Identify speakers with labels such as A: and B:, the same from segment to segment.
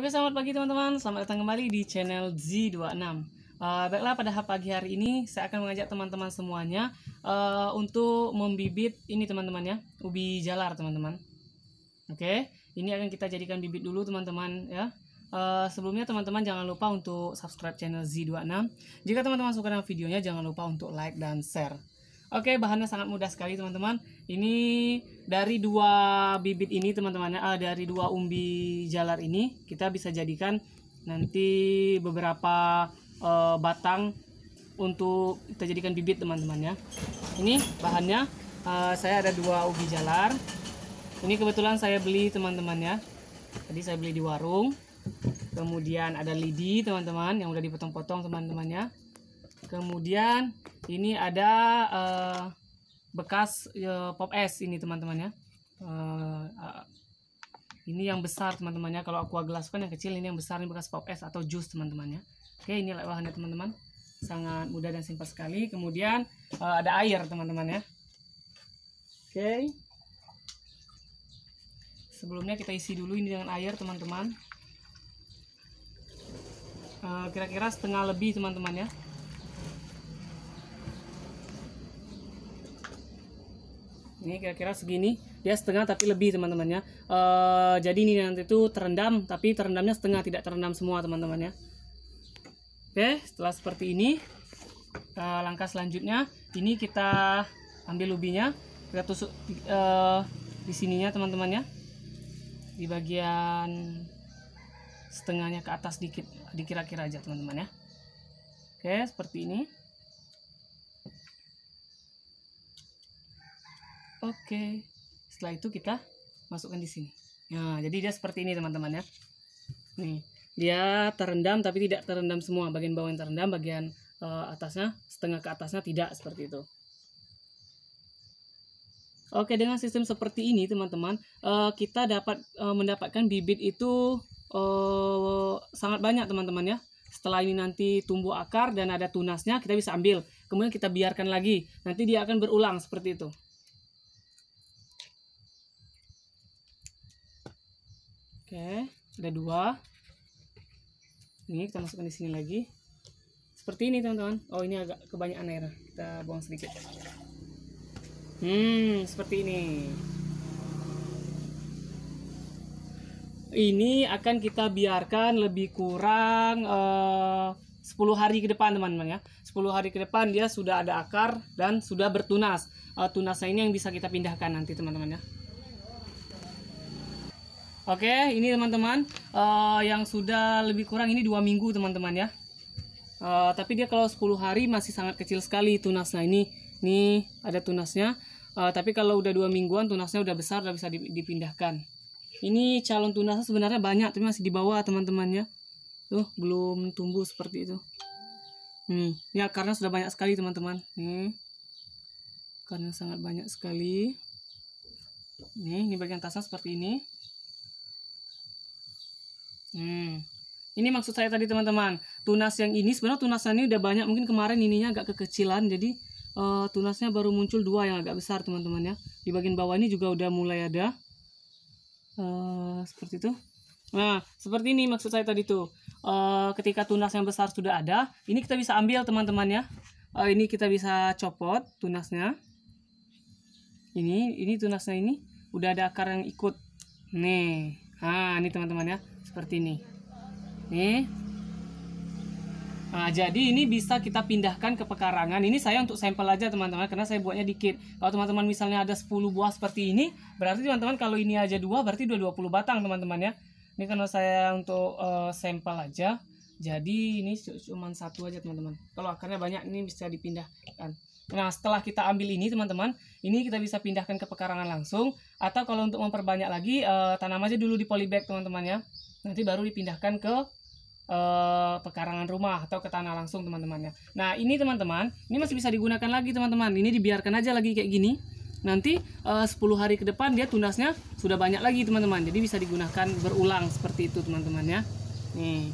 A: Oke, selamat pagi teman-teman. Selamat datang kembali di channel Z26. Uh, baiklah, pada pagi hari ini saya akan mengajak teman-teman semuanya uh, untuk membibit ini teman-teman ya, ubi jalar teman-teman. Oke, ini akan kita jadikan bibit dulu teman-teman ya. Uh, sebelumnya teman-teman jangan lupa untuk subscribe channel Z26. Jika teman-teman suka dengan videonya jangan lupa untuk like dan share. Oke, bahannya sangat mudah sekali teman-teman. Ini dari dua bibit ini teman-teman, ah, dari dua umbi jalar ini kita bisa jadikan nanti beberapa uh, batang untuk kita jadikan bibit teman-teman ya. Ini bahannya uh, saya ada dua umbi jalar. Ini kebetulan saya beli teman-teman ya. Tadi saya beli di warung. Kemudian ada lidi teman-teman yang udah dipotong-potong teman-temannya kemudian ini ada uh, bekas uh, pop es ini teman-teman ya uh, uh, ini yang besar teman teman ya kalau aqua gelas kan yang kecil ini yang besar ini bekas pop es atau jus teman teman ya oke ini lewahannya teman-teman sangat mudah dan simpel sekali kemudian uh, ada air teman-teman ya oke sebelumnya kita isi dulu ini dengan air teman-teman kira-kira uh, setengah lebih teman-teman ya ini kira-kira segini dia setengah tapi lebih teman-temannya e, jadi ini nanti itu terendam tapi terendamnya setengah tidak terendam semua teman-temannya oke setelah seperti ini e, langkah selanjutnya ini kita ambil ubinya kita tusuk e, di sininya teman-temannya di bagian setengahnya ke atas dikit dikira-kira aja teman temannya oke seperti ini Oke. Okay. Setelah itu kita masukkan di sini. Nah, jadi dia seperti ini teman-teman ya. Nih, dia terendam tapi tidak terendam semua. Bagian bawah yang terendam, bagian uh, atasnya setengah ke atasnya tidak seperti itu. Oke, dengan sistem seperti ini, teman-teman, uh, kita dapat uh, mendapatkan bibit itu uh, sangat banyak, teman-teman ya. Setelah ini nanti tumbuh akar dan ada tunasnya, kita bisa ambil. Kemudian kita biarkan lagi. Nanti dia akan berulang seperti itu. Oke, ada dua. Ini kita masukkan di sini lagi. Seperti ini teman-teman. Oh ini agak kebanyakan air. Kita buang sedikit. Hmm, seperti ini. Ini akan kita biarkan lebih kurang eh, uh, 10 hari ke depan teman-teman ya. 10 hari ke depan dia sudah ada akar dan sudah bertunas. Uh, tunasnya ini yang bisa kita pindahkan nanti teman-teman ya. Oke, ini teman-teman uh, yang sudah lebih kurang ini dua minggu teman-teman ya. Uh, tapi dia kalau 10 hari masih sangat kecil sekali tunasnya ini. Nih ada tunasnya. Uh, tapi kalau udah dua mingguan tunasnya udah besar, udah bisa dipindahkan. Ini calon tunasnya sebenarnya banyak, tapi masih di bawah teman-teman ya. Tuh belum tumbuh seperti itu. Hmm, ya karena sudah banyak sekali teman-teman. Nih, karena sangat banyak sekali. Nih, ini bagian tasnya seperti ini. Hmm. Ini maksud saya tadi teman-teman. Tunas yang ini sebenarnya tunasnya ini udah banyak. Mungkin kemarin ininya agak kekecilan. Jadi uh, tunasnya baru muncul dua yang agak besar teman-teman ya. Di bagian bawah ini juga udah mulai ada. Uh, seperti itu. Nah, seperti ini maksud saya tadi tuh. Uh, ketika tunas yang besar sudah ada, ini kita bisa ambil teman-teman ya. Uh, ini kita bisa copot tunasnya. Ini, ini tunasnya ini. Udah ada akar yang ikut. Nih nah ini teman-teman ya seperti ini nih Nah, jadi ini bisa kita pindahkan ke pekarangan. Ini saya untuk sampel aja teman-teman karena saya buatnya dikit. Kalau teman-teman misalnya ada 10 buah seperti ini, berarti teman-teman kalau ini aja dua berarti 220 batang teman-teman ya. Ini karena saya untuk uh, sampel aja jadi ini cuma satu aja teman-teman kalau akarnya banyak ini bisa dipindahkan nah setelah kita ambil ini teman-teman ini kita bisa pindahkan ke pekarangan langsung atau kalau untuk memperbanyak lagi uh, tanam aja dulu di polybag teman-teman ya nanti baru dipindahkan ke uh, pekarangan rumah atau ke tanah langsung teman-teman ya nah ini teman-teman ini masih bisa digunakan lagi teman-teman ini dibiarkan aja lagi kayak gini nanti eh, uh, 10 hari ke depan dia tunasnya sudah banyak lagi teman-teman jadi bisa digunakan berulang seperti itu teman-teman ya nih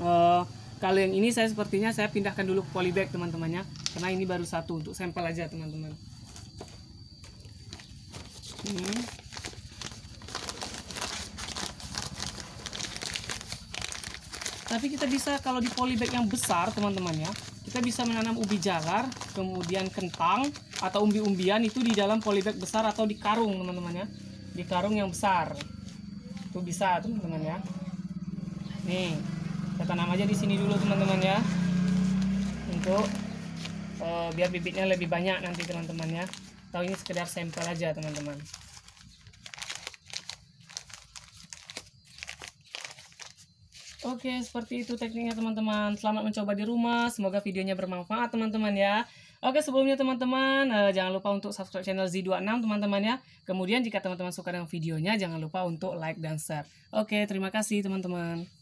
A: uh, kalau yang ini saya sepertinya saya pindahkan dulu ke polybag teman-temannya karena ini baru satu untuk sampel aja teman-teman hmm. tapi kita bisa kalau di polybag yang besar teman temannya kita bisa menanam ubi jalar kemudian kentang atau umbi-umbian itu di dalam polybag besar atau di karung teman temannya di karung yang besar itu bisa teman temannya nih kita tanam aja di sini dulu teman-teman ya untuk uh, biar bibitnya lebih banyak nanti teman-teman ya tahu ini sekedar sampel aja teman-teman Oke, seperti itu tekniknya teman-teman. Selamat mencoba di rumah. Semoga videonya bermanfaat teman-teman ya. Oke, sebelumnya teman-teman, eh, jangan lupa untuk subscribe channel Z26 teman-teman ya. Kemudian jika teman-teman suka dengan videonya, jangan lupa untuk like dan share. Oke, terima kasih teman-teman.